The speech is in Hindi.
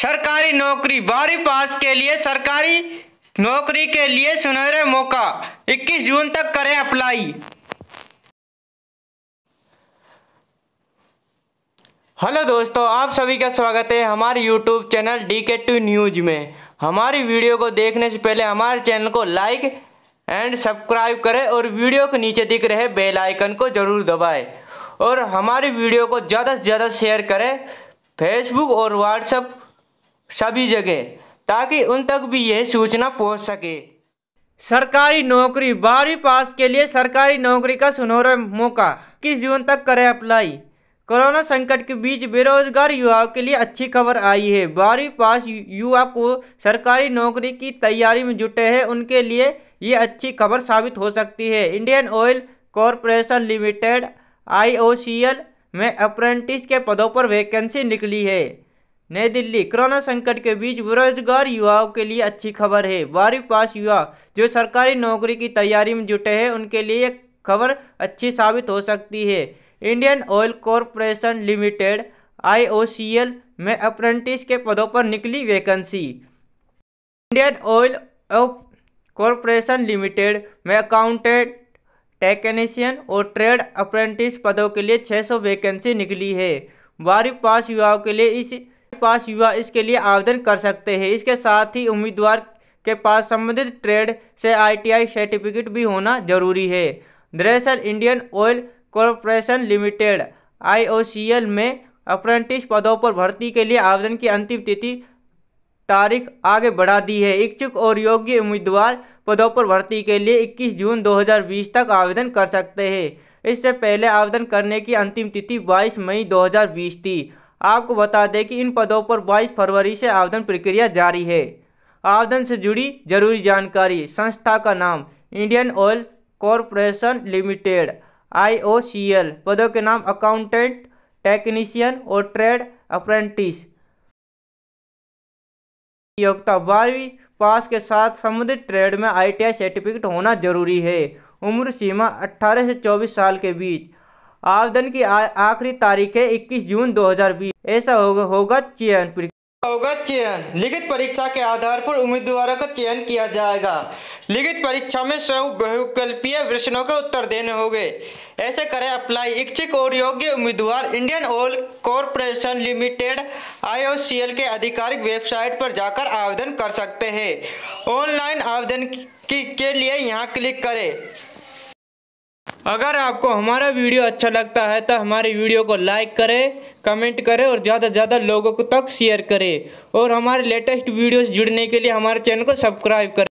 सरकारी नौकरी बारहवीं पास के लिए सरकारी नौकरी के लिए सुनहरे मौका 21 जून तक करें अप्लाई हेलो दोस्तों आप सभी का स्वागत है हमारे YouTube channel D K two news में हमारी वीडियो को देखने से पहले हमारे चैनल को लाइक एंड सब्सक्राइब करें और वीडियो के नीचे दिख रहे बेल आइकन को ज़रूर दबाएं और हमारी वीडियो को ज़्यादा से ज़्यादा शेयर करें फेसबुक और व्हाट्सएप सभी जगह ताकि उन तक भी यह सूचना पहुंच सके सरकारी नौकरी बारहवीं पास के लिए सरकारी नौकरी का सुनहरा मौका किस जून तक करें अप्लाई कोरोना संकट के बीच बेरोजगार युवाओं के लिए अच्छी खबर आई है बारहवीं पास युवा को सरकारी नौकरी की तैयारी में जुटे हैं उनके लिए ये अच्छी खबर साबित हो सकती है Indian Oil Corporation Limited I में अप्रेंटिस के पदों पर वैकेंसी निकली है नई दिल्ली कोरोना संकट के बीच बेरोजगार युवाओं के लिए अच्छी खबर है बारहवीं पास युवा जो सरकारी नौकरी की तैयारी में जुटे हैं उनके लिए खबर अच्छी साबित हो सकती है Indian Oil Corporation Limited IOCL में अप्रेंटिस के पदों पर निकली vacancy Indian Oil Corporation Limited में अकाउंटेंट टेक्नीशियन और ट्रेड अप्रेंटिस पदों के लिए 600 वैकेंसी निकली है बारहवीं पास युवाओं के लिए इस पास युवा इसके लिए आवेदन कर सकते हैं इसके साथ ही उम्मीदवार के पास संबंधित ट्रेड से आईटीआई सर्टिफिकेट भी होना जरूरी है दरअसल Indian Oil Corporation Limited I में अप्रेंटिस पदों पर भर्ती के लिए आवेदन की अंतिम तिथि तारीख आगे बढ़ा दी है इच्छुक और योग्य उम्मीदवार पदों पर भर्ती के लिए 21 जून 2020 तक आवेदन कर सकते हैं इससे पहले आवेदन करने की अंतिम तिथि 22 मई 2020 थी आपको बता दें कि इन पदों पर 22 फरवरी से आवेदन प्रक्रिया जारी है आवेदन से जुड़ी जरूरी जानकारी संस्था का नाम Indian Oil Corporation Limited I पदों के नाम अकाउंटेंट टेक्नीशियन और ट्रेड अप्रेंटिस योग्यता बारहवीं पास के साथ संबंधित ट्रेड में आईटीआई सर्टिफिकेट होना जरूरी है उम्र सीमा 18 से 24 साल के बीच आवेदन की आखिरी तारीख है 21 जून 2020 ऐसा होगा होगा चयन होगा चयन लिखित परीक्षा के आधार पर उम्मीदवारों का चयन किया जाएगा लिखित परीक्षा में सौ बहुकल्पीय प्रश्नों के उत्तर देने होंगे ऐसे करें अप्लाई इच्छुक और योग्य उम्मीदवार Indian Oil Corporation Limited IOCL के आधिकारिक वेबसाइट पर जाकर आवेदन कर सकते हैं ऑनलाइन आवेदन की के लिए यहाँ क्लिक करें अगर आपको हमारा वीडियो अच्छा लगता है तो हमारे वीडियो को लाइक करें कमेंट करें और ज़्यादा से ज़्यादा लोगों को तक शेयर करें और हमारे लेटेस्ट वीडियोस जुड़ने के लिए हमारे चैनल को सब्सक्राइब करें